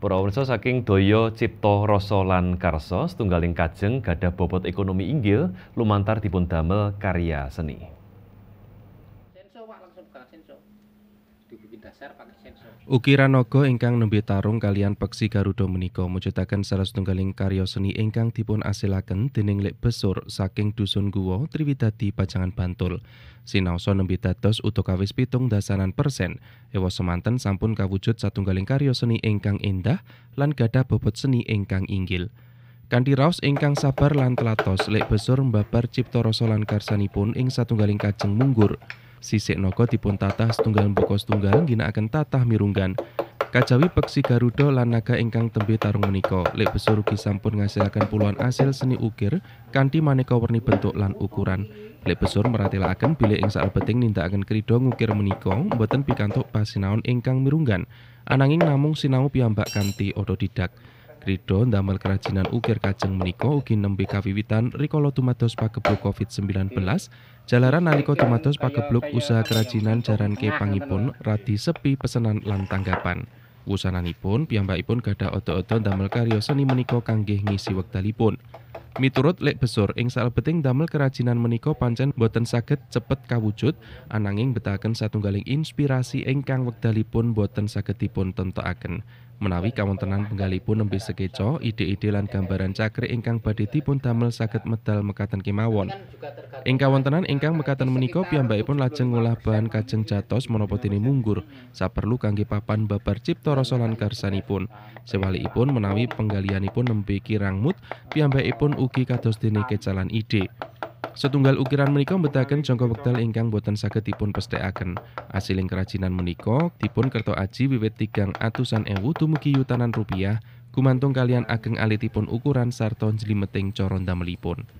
Purwawarsa saking Doyo Cipto rasa lan karsa setunggaling kajeng gadah bobot ekonomi inggil lumantar dipundamel karya seni. dasar pakai sensor. Ukiran naga ingkang nembe tarung kalian peksi Garuda menika mujudaken salah setunggaling karya seni ingkang dipun asilaken dening Lek Besur saking dusun guo Triwidadi Pajangan Bantul. Sinaosa nembe dados udakawis pitung dasanan persen. Ewa semanten sampun kawujud satunggaling karya seni ingkang indah lan gadah bobot seni ingkang inggil. Kanthi raos ingkang sabar lan telatos, Lek Besur mbabar cipta rasa lan karsanipun ing satunggaling kajeng munggur. Sisik noko dipun tatah setunggal mboko setunggal akan tatah mirunggan. Kajawi peksi Garuda lan naga ingkang tembe tarung menika, lek besur ugi sampun ngasilaken puluhan asil seni ukir kanthi maneka werni bentuk lan ukuran. Lek besur meratelaken bilih ing salebeting nindakaken krida ngukir menika boten pikantuk pasinaon ingkang mirunggan, ananging namung sinau piyambak kanthi otodidak. Ridho ndamel kerajinan ukir kajeng menika ugi nembe kawiwitan rikala tumados pagebluk Covid-19 jalaran nalika tumados pagebluk usaha kerajinan jaran kepangipun radi sepi pesenan lan tanggapan. Wusananipun piyambakipun gadah oto-oto ndamel karya seni menika kanggé ngisi wekdalipun. Miturut lek besur ing salebeting damel kerajinan menika pancen boten saged cepet kawujud ananging betaken satunggaling inspirasi ingkang wekdalipun boten saged dipun tentokaken. Menawi kawontenan pun nembe sekeco, ide-ide lan gambaran cakre ingkang badhe dipun damel saged medal mekaten kemawon. Ing kawontenan ingkang mekaten menika piyambakipun lajeng ngolah bahan kajeng jatos menapa dene munggur, saperlu kangge papan babar cipta rasa lan Sewali Sewalikipun menawi penggalianipun nembe kirang mut, piyambakipun ugi kados dene kecalan ide. Setunggal ukiran menika mbetaken jangka wekdal ingkang boten saged dipun pesthekaken. Asiling kerajinan menika dipun kerto aji wiwit tigang atusan ewu dumugi yutanan rupiah gumantung kalian ageng alitipun ukuran sarta jlimeting cara damelipun.